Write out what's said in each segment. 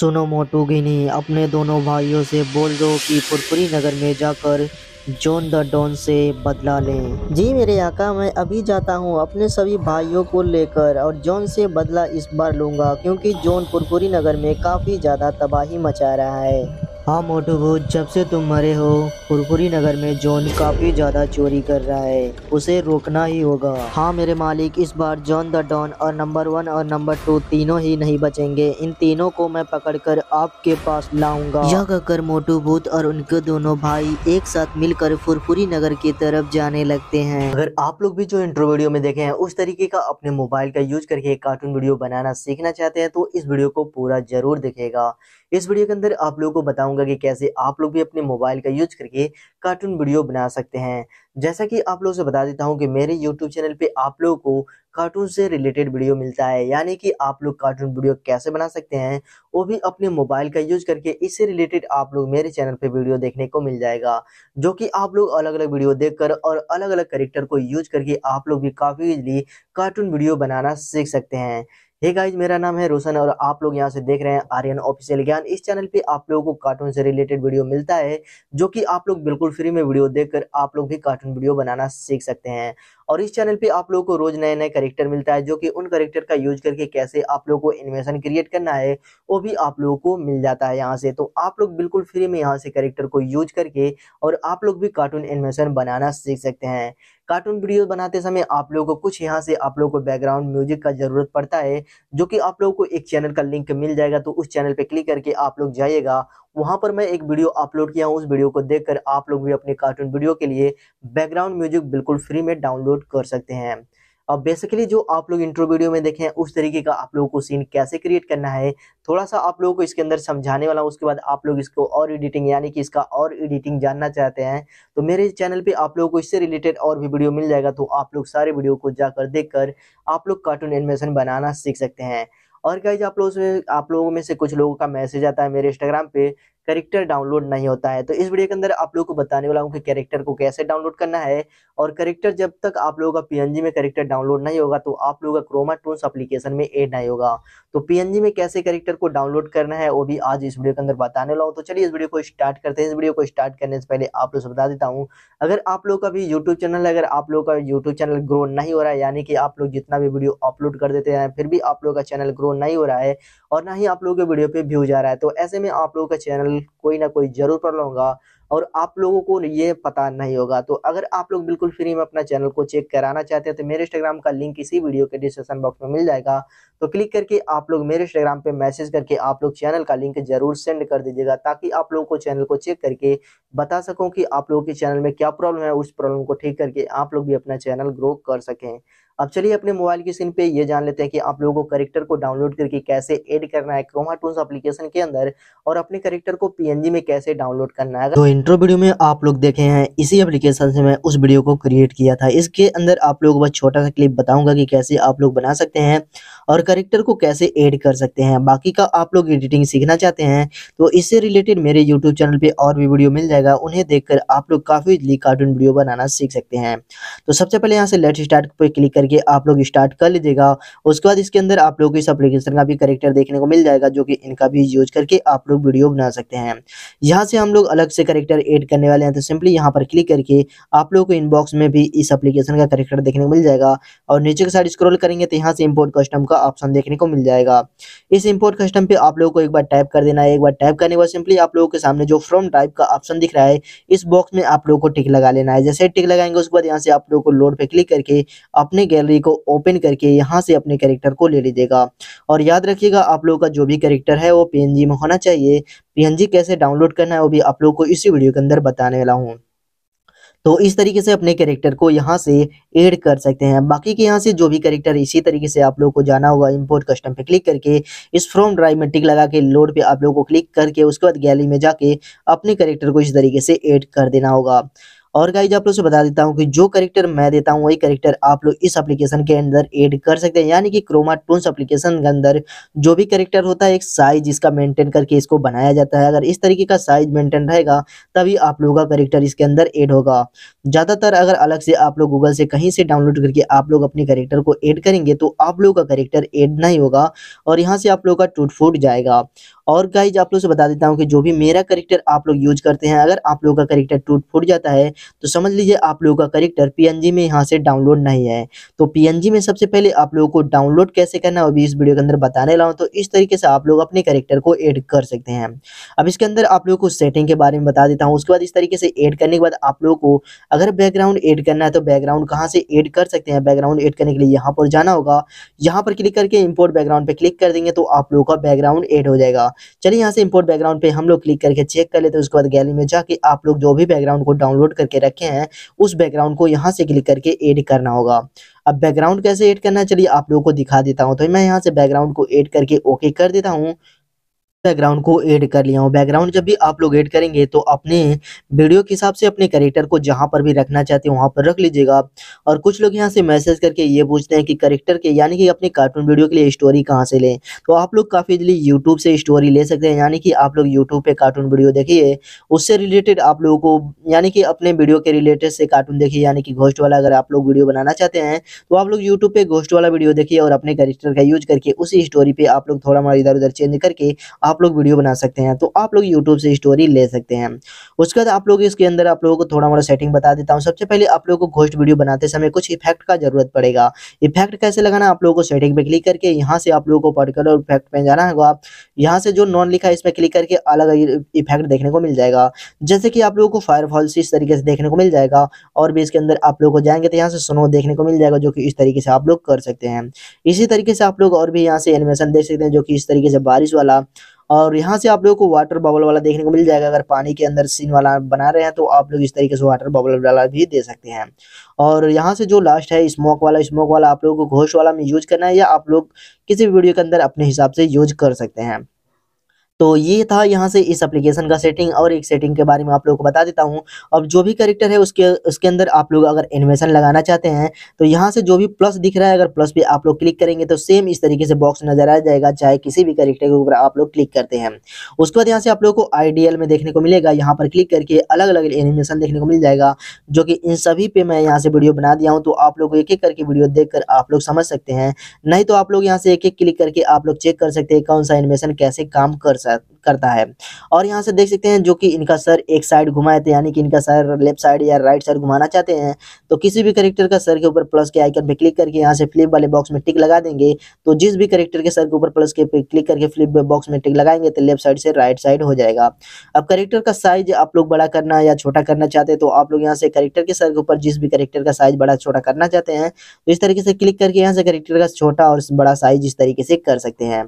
सुनो मोटू गिनी अपने दोनों भाइयों से बोल दो कि पुरपुरी नगर में जाकर जॉन द डॉन से बदला लें जी मेरे आका मैं अभी जाता हूँ अपने सभी भाइयों को लेकर और जॉन से बदला इस बार लूँगा क्योंकि जॉन पुरपुरी नगर में काफ़ी ज़्यादा तबाही मचा रहा है हाँ मोटू भूत जब से तुम मरे हो पुरपुरी नगर में जॉन काफी ज्यादा चोरी कर रहा है उसे रोकना ही होगा हाँ मेरे मालिक इस बार जॉन द डॉन और नंबर वन और नंबर टू तीनों ही नहीं बचेंगे इन तीनों को मैं पकड़कर आपके पास लाऊंगा यह कहकर मोटू भूत और उनके दोनों भाई एक साथ मिलकर फुरपुरी नगर की तरफ जाने लगते हैं अगर आप लोग भी जो इंट्रो वीडियो में देखे हैं उस तरीके का अपने मोबाइल का यूज करके कार्टून वीडियो बनाना सीखना चाहते हैं तो इस वीडियो को पूरा जरूर देखेगा इस वीडियो के अंदर आप लोगों को बताऊंगा बताऊंगा कि कैसे आप लोग भी अपने मोबाइल का यूज करके कार्टून वीडियो बना सकते हैं जैसा कि आप लोगों से बता देता हूं कि मेरे यूट्यूब चैनल पे आप लोगों को कार्टून से रिलेटेड वीडियो मिलता है यानी कि आप लोग कार्टून वीडियो कैसे बना सकते हैं वो भी अपने मोबाइल का यूज करके इससे रिलेटेड आप लोग मेरे चैनल पे वीडियो देखने को मिल जाएगा जो कि आप लोग अलग अलग वीडियो देखकर और अलग अलग करेक्टर को यूज करके आप लोग भी काफ़ी इजली कार्टून वीडियो बनाना सीख सकते हैं हे hey गाइज मेरा नाम है रोशन और आप लोग यहाँ से देख रहे हैं आर्यन ऑफिशियल ज्ञान इस चैनल पे आप लोगों को कार्टून से रिलेटेड वीडियो मिलता है जो कि आप लोग बिल्कुल फ्री में वीडियो देखकर आप लोग भी कार्टून वीडियो बनाना सीख सकते हैं और इस चैनल पे आप लोगों को रोज नए नए करेक्टर मिलता है जो कि उन करेक्टर का यूज करके कैसे आप लोगों को एनिमेशन क्रिएट करना है वो भी आप लोगों को मिल जाता है यहाँ से तो आप लोग बिल्कुल फ्री में यहाँ से करेक्टर को यूज करके और आप लोग भी कार्टून एनिमेशन बनाना सीख सकते हैं कार्टून वीडियो बनाते समय आप लोगों को कुछ यहाँ से आप लोगों को बैकग्राउंड म्यूजिक का जरूरत पड़ता है जो कि आप लोगों को एक चैनल का लिंक मिल जाएगा तो उस चैनल पर क्लिक करके आप लोग जाइएगा वहाँ पर मैं एक वीडियो अपलोड किया हूँ उस वीडियो को देखकर आप लोग भी अपने कार्टून वीडियो के लिए बैकग्राउंड म्यूजिक बिल्कुल फ्री में डाउनलोड कर सकते हैं अब बेसिकली जो आप लोग इंट्रो वीडियो में देखें उस तरीके का आप लोगों को सीन कैसे क्रिएट करना है थोड़ा सा आप लोगों को इसके अंदर समझाने वाला हूँ उसके बाद आप लोग इसको और एडिटिंग यानी कि इसका और एडिटिंग जानना चाहते हैं तो मेरे चैनल पे आप लोगों को इससे रिलेटेड और भी वीडियो मिल जाएगा तो आप लोग सारे वीडियो को जाकर देख आप लोग कार्टून एनिमेशन बनाना सीख सकते हैं और गाइज आप लोगों से आप लोगों में से कुछ लोगों का मैसेज आता है मेरे इंस्टाग्राम पे करेक्टर डाउनलोड नहीं होता है तो इस वीडियो के अंदर आप लोगों को बताने वाला हूँ कि कैरेक्टर को कैसे डाउनलोड करना है और करेक्टर जब तक आप लोगों का पीएनजी में करेक्टर डाउनलोड नहीं होगा तो आप लोगों का क्रोमा टून्स अप्लीकेशन में एड नहीं होगा तो पीएनजी में कैसे करेक्टर को डाउनलोड करना है वो भी आज इस वीडियो के अंदर बताने लगा तो चलिए इस वीडियो को स्टार्ट करते हैं इस वीडियो को स्टार्ट करने से पहले आप लोग बता देता हूँ अगर आप लोग का भी यूट्यूब चैनल अगर आप लोग का यूट्यूब चैनल ग्रो नहीं हो रहा है यानी कि आप लोग जितना भी वीडियो अपलोड कर देते हैं फिर भी आप लोग का चैनल ग्रो नहीं हो रहा है और ना ही आप लोगों के वीडियो पे व्यूज आ रहा है तो ऐसे में आप लोगों का चैनल कोई ना कोई जरूर पढ़ लूंगा और आप लोगों को ये पता नहीं होगा तो अगर आप लोग बिल्कुल फ्री में अपना चैनल को चेक कराना चाहते हैं तो मेरे इंस्टाग्राम का लिंक इसी वीडियो के डिस्क्रिप्शन बॉक्स में मिल जाएगा तो क्लिक करके आप लोग मेरे इंस्टाग्राम पे मैसेज करके आप लोग चैनल का लिंक जरूर सेंड कर दीजिएगा ताकि आप लोगों को चैनल को चेक करके बता सकूँ कि आप लोगों के चैनल में क्या प्रॉब्लम है उस प्रॉब्लम को ठीक करके आप लोग भी अपना चैनल ग्रो कर सकें अब चलिए अपने मोबाइल की स्क्रीन पे ये जान लेते हैं कि आप लोगों को करेक्टर को डाउनलोड करके कैसे ऐड करना है क्रोमा टूल्स एप्लीकेशन के अंदर और अपने करेक्टर को पीएनजी में कैसे डाउनलोड करना है तो इंट्रो वीडियो में आप लोग देखे हैं इसी एप्लीकेशन से मैं उस वीडियो को क्रिएट किया था इसके अंदर आप लोगों को बस छोटा सा क्लिप बताऊंगा कि कैसे आप लोग बना सकते हैं और करेक्टर को कैसे ऐड कर सकते हैं बाकी का आप लोग एडिटिंग सीखना चाहते हैं तो इससे रिलेटेड मेरे यूट्यूब चैनल पर और भी वीडियो मिल जाएगा उन्हें देखकर आप लोग काफी कार्टून वीडियो बनाना सीख सकते हैं तो सबसे पहले यहाँ से लेट स्टार्ट पर क्लिक करके आप लोग स्टार्ट कर लीजिएगा उसके बाद इसके अंदर आप लोग इस अप्लीकेशन का भी करेक्टर देखने को मिल जाएगा जो कि इनका भी यूज करके आप लोग वीडियो बना सकते हैं यहाँ से हम लोग अलग से करेक्टर एड करने वाले हैं तो सिंपली यहाँ पर क्लिक करके आप लोग को इनबॉक्स में भी इस अप्लीकेशन का करेक्टर देखने को मिल जाएगा और नीचे के साइड स्क्रोल करेंगे तो यहाँ से इम्पोर्ट कस्टम का ऑप्शन देखने को मिल जाएगा इस इम्पोर्ट कस्टम पर आप लोग को एक बार टाइप कर देना है एक बार टाइप करने के बाद सिंपली आप लोगों के सामने जो फ्रॉम टाइप का ऑप्शन दिख रहा है इस बॉक्स में आप लोगों को टिक लगा लेना है जैसे टिक लगाएंगे उसके बाद यहाँ से आप लोगों को लोड पे क्लिक करके अपने गैलरी को ओपन करके यहाँ से अपने कैरेक्टर को ले लीजिएगा और याद रखिएगा आप लोगों का जो भी कैरेक्टर है वो पी में होना चाहिए पी कैसे डाउनलोड करना है वो भी आप लोग को इसी वीडियो के अंदर बताने वाला हूँ तो इस तरीके से अपने कैरेक्टर को यहाँ से ऐड कर सकते हैं बाकी के यहाँ से जो भी कैरेक्टर इसी तरीके से आप लोगों को जाना होगा इंपोर्ट कस्टम पे क्लिक करके इस फ्रॉम ड्राइव में टिक लगा के लोड पे आप लोगों को क्लिक करके उसके बाद गैलरी में जाके अपने कैरेक्टर को इस तरीके से ऐड कर देना होगा और गाइज आप लोग से बता देता हूँ कि जो करेक्टर मैं देता हूँ वही करेक्टर आप लोग इस एप्लीकेशन के अंदर एड कर सकते हैं यानी कि क्रोमा टूंस एप्लीकेशन के अंदर जो भी करेक्टर होता है एक साइज इसका मेंटेन करके इसको बनाया जाता है अगर इस तरीके का साइज मेंटेन रहेगा तभी आप लोगों का करेक्टर इसके अंदर एड होगा ज़्यादातर अगर अलग से आप लोग गूगल से कहीं से डाउनलोड करके आप लोग अपने करेक्टर को एड करेंगे तो आप लोगों का करेक्टर एड नहीं होगा और यहाँ से आप लोगों का टूट फूट जाएगा और गाइज आप लोग से बता देता हूँ कि जो भी मेरा करेक्टर आप लोग यूज करते हैं अगर आप लोगों का करेक्टर टूट फूट जाता है तो समझ लीजिए आप लोगों का करेक्टर पीएनजी में यहाँ से डाउनलोड नहीं है तो पीएनजी में सबसे पहले आप लोगों को डाउनलोड कैसे करना है अभी इस वीडियो के अंदर बताने लाऊँ तो इस तरीके से आप लोग अपने करेक्टर को एड कर सकते हैं अब इसके अंदर आप लोगों को सेटिंग के बारे में बता देता हूँ उसके बाद इस तरीके से एड करने के बाद आप लोगों को अगर बैकग्राउंड एड करना है तो बैकग्राउंड कहाँ से एड कर सकते हैं बैकग्राउंड एड करने के लिए यहाँ पर जाना होगा यहाँ पर क्लिक करके इम्पोर्ट बैकग्राउंड पे क्लिक कर देंगे तो आप लोगों का बैकग्राउंड एड हो जाएगा चलिए यहाँ से इम्पोर्ट बैकग्राउंड पे हम लोग क्लिक करके चेक कर लेते हैं उसके बाद गैलरी में जाके आप लोग जो भी बैकग्राउंड को डाउनलोड करके करके रखे हैं उस बैकग्राउंड को यहाँ से क्लिक करके एड करना होगा अब बैकग्राउंड कैसे एड करना है चलिए आप लोगों को दिखा देता हूँ तो मैं यहाँ से बैकग्राउंड को एड करके ओके कर देता हूँ बैकग्राउंड को ऐड कर लिया हूँ बैकग्राउंड जब भी आप लोग ऐड करेंगे तो अपने वीडियो के हिसाब से अपने करेक्टर को जहाँ पर भी रखना चाहते हैं वहाँ पर रख लीजिएगा और कुछ लोग यहाँ से मैसेज करके ये पूछते हैं कि करेक्टर के यानी कि अपने कार्टून वीडियो के लिए स्टोरी कहाँ से लें तो आप लोग काफ़ी इजली यूट्यूब से स्टोरी ले सकते हैं यानी कि आप लोग यूट्यूब पर कार्टून वीडियो देखिए उससे रिलेटेड आप लोगों को यानी कि अपने वीडियो के रिलेटेड से कार्टून देखिए यानी कि घोष्ट वाला अगर आप लोग वीडियो बनाना चाहते हैं तो आप लोग यूट्यूब पर घोष्ट वाला वीडियो देखिए और अपने करेक्टर का यूज करके उसी स्टोरी पर आप लोग थोड़ा मोड़ा इधर उधर चेंज करके आप लोग वीडियो बना सकते हैं तो आप लोग यूट्यूब से स्टोरी ले सकते हैं उसके बाद आप लोग इसके अंदर आप लोगों को थोड़ा मोड़ा सेटिंग बता देता हूँ सबसे पहले आप लोगों को घोष्ट वीडियो बनाते समय कुछ इफेक्ट का जरूरत पड़ेगा इफेक्ट कैसे लगाना आप लोगों को सेटिंग पे क्लिक करके यहाँ से आप लोगों को पर्टिकुलर इफेक्ट में जाना होगा आप यहाँ से जो नॉन लिखा है इसमें क्लिक करके अलग इफेक्ट देखने को मिल जाएगा जैसे कि आप लोगों को फायर फॉल्स इस तरीके से देखने को मिल जाएगा और भी इसके अंदर आप लोगों को जाएंगे तो यहाँ से स्नो देखने को मिल जाएगा जो कि इस तरीके से आप लोग कर सकते हैं इसी तरीके से आप लोग और भी यहाँ से एनिमेशन देख सकते हैं जो कि इस तरीके से बारिश वाला और यहाँ से आप लोगों को वाटर बबल वाला देखने को मिल जाएगा अगर पानी के अंदर सीन वाला बना रहे हैं तो आप लोग इस तरीके से वाटर बबल वाला भी दे सकते हैं और यहाँ से जो लास्ट है स्मोक वाला स्मोक वाला आप लोगों को घोष वाला में यूज करना है या आप लोग किसी भी वीडियो के अंदर अपने हिसाब से यूज कर सकते हैं तो ये था यहाँ से इस एप्लीकेशन का सेटिंग और एक सेटिंग के बारे में आप लोगों को बता देता हूँ अब जो भी करेक्टर है उसके उसके अंदर आप लोग अगर एनिमेशन लगाना चाहते हैं तो यहाँ से जो भी प्लस दिख रहा है अगर प्लस पे आप लोग क्लिक करेंगे तो सेम इस तरीके से बॉक्स नजर आ जाएगा चाहे किसी भी करेक्टर के ऊपर आप लोग क्लिक करते हैं उसके बाद यहाँ से आप लोग को आई में देखने को मिलेगा यहाँ पर क्लिक करके अलग अलग एनिमेशन देखने को मिल जाएगा जो कि इन सभी पे मैं यहाँ से वीडियो बना दिया हूँ तो आप लोग एक एक करके वीडियो देख कर आप लोग समझ सकते हैं नहीं तो आप लोग यहाँ से एक एक क्लिक करके आप लोग चेक कर सकते हैं कौन सा एनिमेशन कैसे काम कर सकते करता करता है और यहाँ से देख सकते हैं जो कि इनका सर एक साइड घुमाए थे यानी कि इनका सर लेफ्ट साइड या राइट साइड घुमाना चाहते हैं तो किसी भी करेक्टर का सर के ऊपर प्लस के आइकन पे क्लिक करके यहाँ से फ्लिप वाले बॉक्स में टिक लगा देंगे तो जिस भी करेक्टर के सर के ऊपर प्लस के क्लिक करके फ्लिप बॉक्स में टिक लगाएंगे तो लेफ्ट साइड से राइट साइड हो जाएगा अब करेक्टर का साइज आप लोग बड़ा करना या छोटा करना चाहते तो आप लोग यहाँ से करेक्टर के सर के ऊपर जिस भी करेक्टर का साइज बड़ा छोटा करना चाहते हैं तो इस तरीके से क्लिक करके यहाँ से करेक्टर का छोटा और बड़ा साइज इस तरीके से कर सकते हैं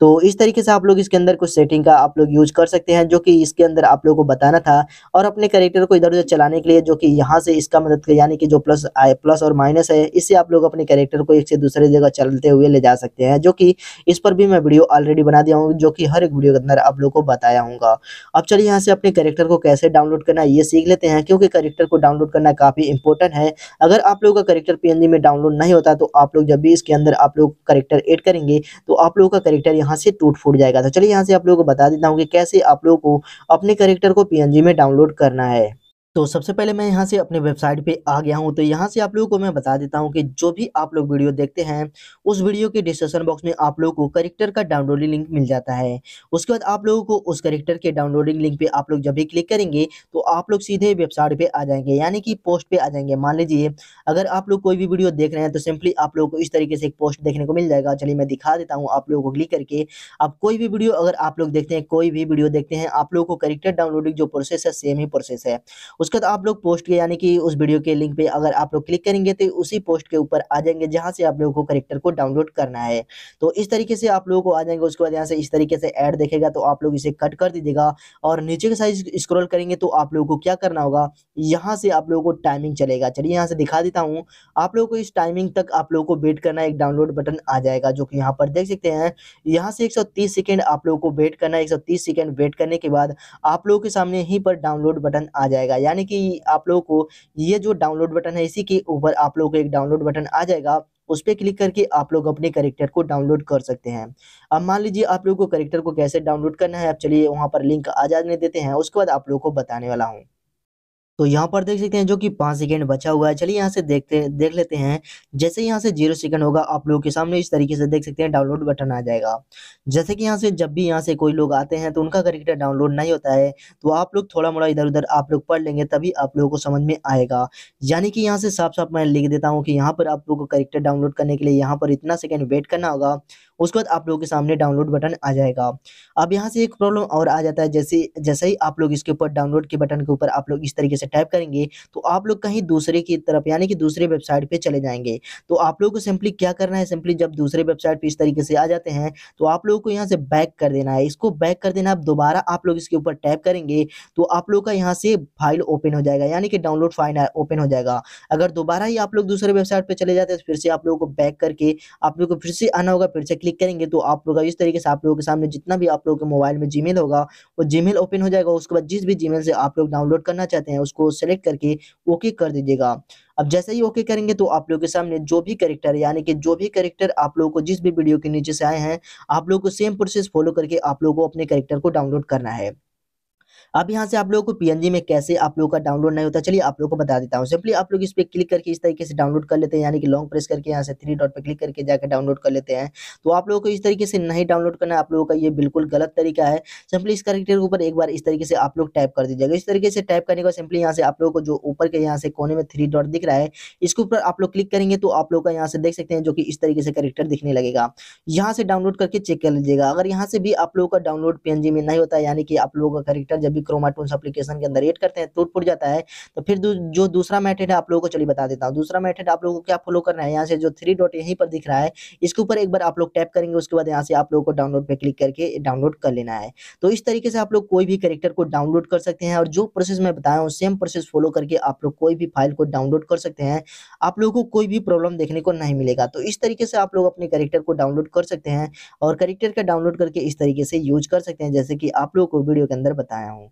तो इस तरीके से आप लोग इसके अंदर कुछ सेटिंग का आप लोग यूज कर सकते हैं जो कि इसके अंदर आप लोगों को बताना था और अपने करेक्टर को इधर उधर चलाने के लिए जो कि यहाँ से इसका मदद यानी कि जो प्लस आए प्लस और माइनस है इससे आप लोग अपने करेक्टर को एक से दूसरे जगह चलते हुए ले जा सकते हैं जो कि इस पर भी मैं वीडियो ऑलरेडी बना दिया हूँ जो कि हर एक वीडियो के अंदर आप लोग को बताया हूँ अब चलिए यहाँ से अपने करेक्टर को कैसे डाउनलोड करना ये सीख लेते हैं क्योंकि करेक्टर को डाउनलोड करना काफ़ी इंपॉर्टेंट है अगर आप लोगों का करेक्टर पी में डाउनलोड नहीं होता तो आप लोग जब भी इसके अंदर आप लोग करेक्टर एड करेंगे तो आप लोगों का करेक्टर यहाँ से टूट फूट जाएगा तो चलिए यहाँ से आप लोगों को बता देता हूँ कि कैसे आप लोगों को अपने करेक्टर को पी में डाउनलोड करना है तो सबसे पहले मैं यहाँ से अपने वेबसाइट पे आ गया हूँ तो यहाँ से आप लोगों को मैं बता देता हूँ कि जो भी आप लोग वीडियो देखते हैं उस वीडियो के डिस्क्रिप्शन बॉक्स में आप लोगों को करेक्टर का डाउनलोडिंग लिंक मिल जाता है उसके बाद आप लोगों को उस करेक्टर के डाउनलोडिंग लिंक पे आप लोग जब भी क्लिक करेंगे तो आप लोग सीधे वेबसाइट पर आ जाएंगे यानी कि पोस्ट पर आ जाएंगे मान लीजिए अगर आप लोग कोई भी वीडियो देख रहे हैं तो सिंपली आप लोग को इस तरीके से एक पोस्ट देखने को मिल जाएगा चलिए मैं दिखा देता हूँ आप लोगों को क्लिक करके अब कोई भी वीडियो अगर आप लोग देखते हैं कोई भी वीडियो देखते हैं आप लोगों को करेक्टर डाउनलोडिंग जो प्रोसेस है सेम ही प्रोसेस है उसके बाद आप लोग पोस्ट के यानी कि उस वीडियो के लिंक पे अगर आप लोग क्लिक करेंगे तो उसी पोस्ट के ऊपर आ जाएंगे जहाँ से आप लोगों को करेक्टर को डाउनलोड करना है तो इस तरीके से आप लोगों को आ जाएंगे उसके बाद यहाँ से इस तरीके से ऐड देखेगा तो आप लोग इसे कट कर दीजिएगा और नीचे के साइज स्क्रॉल करेंगे तो आप लोगों को क्या करना होगा यहाँ से आप लोगों को टाइमिंग चलेगा चलिए यहाँ से दिखा देता हूँ आप लोगों को इस टाइमिंग तक आप लोगों को वेट करना एक डाउनलोड बटन आ जाएगा जो कि यहाँ पर देख सकते हैं यहाँ से एक सेकंड आप लोगों को वेट करना एक 130 सेकंड वेट करने के बाद आप लोगों के सामने यहीं पर डाउनलोड बटन आ जाएगा यानी कि आप लोगों को ये जो डाउनलोड बटन है इसी के ऊपर आप लोगों को एक डाउनलोड बटन आ जाएगा उस पर क्लिक करके आप लोग अपने करेक्टर को डाउनलोड कर सकते हैं अब मान लीजिए आप लोगों को करेक्टर को कैसे डाउनलोड करना है अब चलिए वहाँ पर लिंक आ जाने देते हैं उसके बाद आप लोगों को बताने वाला हूँ तो यहाँ पर देख सकते हैं जो कि पाँच सेकेंड बचा हुआ है चलिए यहाँ से देखते देख लेते हैं जैसे यहाँ से जीरो सेकेंड होगा आप लोगों के सामने इस तरीके से देख सकते हैं डाउनलोड बटन आ जाएगा जैसे कि यहाँ से जब भी यहाँ से कोई लोग आते हैं तो उनका करेक्टर डाउनलोड नहीं होता है तो आप लोग थोड़ा मोड़ा इधर उधर आप लोग पढ़ लेंगे तभी आप लोगों को समझ में आएगा यानी कि यहाँ से साफ साफ मैं लिख देता हूँ कि यहाँ पर आप लोग को करेक्टर डाउनलोड करने के लिए यहाँ पर इतना सेकेंड वेट करना होगा उसके बाद आप लोगों के सामने डाउनलोड बटन आ जाएगा अब यहाँ से एक प्रॉब्लम और आ जाता है जैसे जैसे ही आप लोग इसके ऊपर डाउनलोड के बटन के ऊपर आप लोग इस तरीके से टाइप करेंगे तो आप लोग कहीं दूसरे की तरफ यानी कि दूसरे वेबसाइट पर चले जाएंगे तो आप लोगों को सिंपली क्या करना है सिंपली जब दूसरे वेबसाइट पर इस तरीके से आ जाते हैं तो आप लोगों को यहाँ से बैक कर देना है इसको बैक कर देना है दोबारा आप लोग इसके ऊपर टाइप करेंगे तो आप लोग का यहाँ से फाइल ओपन हो जाएगा यानी कि डाउनलोड फाइल ओपन हो जाएगा अगर दोबारा ही आप लोग दूसरे वेबसाइट पर चले जाते हैं तो फिर से आप लोगों को बैक करके आप लोग को फिर से आना होगा फिर से क्लिक करेंगे तो आप लोग इस तरीके से आप लोगों के सामने जितना भी आप लोगों के मोबाइल में जीमेल होगा वो जीमेल ओपन हो जाएगा उसके बाद जिस भी जीमेल से आप लोग डाउनलोड करना चाहते हैं उसको सेलेक्ट करके ओके कर दीजिएगा अब जैसे ही ओके करेंगे तो आप लोगों के सामने जो भी करेक्टर यानी कि जो भी करेक्टर आप लोगों को जिस भी वीडियो के नीचे से आए हैं आप लोगों को सेम प्रोसेस फॉलो करके आप लोगों को अपने करेक्टर को डाउनलोड करना है अब यहाँ से आप लोगों को पी में कैसे आप लोगों का डाउनलोड नहीं होता चलिए आप लोगों को बता देता हूँ सिंपली आप लोग इस पर क्लिक करके इस तरीके से डाउनलोड कर लेते हैं यानी कि लॉन्ग प्रेस करके यहाँ से थ्री डॉट पर क्लिक करके जाकर डाउनलोड कर लेते हैं तो आप लोगों को इस तरीके से नहीं डाउनलोड करना आप लोगों का ये बिल्कुल गलत तरीका है सिंपली इस करेक्टर के ऊपर एक बार इस तरीके से आप लोग टाइप कर दीजिएगा इस तरीके से टाइप करने का सिंपली यहाँ से आप लोगों को जो ऊपर के यहाँ से कोने में थ्री डॉट दिख रहा है इसके ऊपर आप लोग क्लिक करेंगे तो आप लोग का यहाँ से देख सकते हैं जो कि इस तरीके से करेक्टर दिखने लगेगा यहाँ से डाउनलोड करके चेक कर लीजिएगा अगर यहाँ से भी आप लोगों का डाउनलोड पी में नहीं होता यानी कि आप लोगों का करेक्टर जब भी क्रोमाटून एप्लीकेशन के अंदर एड करते हैं टूट फूट जाता है तो फिर जो दूसरा मैथड है आप लोगों को चलिए बता देता हूँ दूसरा मैथड आप लोगों को क्या फॉलो करना है यहाँ से जो थ्री डॉट यहीं पर दिख रहा है इसके ऊपर एक बार आप लोग टैप करेंगे उसके बाद यहाँ से आप लोगों को डाउनलोड पर क्लिक करके डाउनलोड कर लेना है तो इस तरीके से आप लोग कोई भी करेक्टर को डाउनलोड कर सकते हैं और जो प्रोसेस मैं बताया हूँ सेम प्रोसेस फॉलो करके आप लोग कोई भी फाइल को डाउनलोड कर सकते हैं आप लोगों को कोई भी प्रॉब्लम देखने को नहीं मिलेगा तो इस तरीके से आप लोग अपने करेक्टर को डाउनलोड कर सकते हैं और करेक्टर का डाउनलोड करके इस तरीके से यूज कर सकते हैं जैसे कि आप लोगों को वीडियो के अंदर बताया हूँ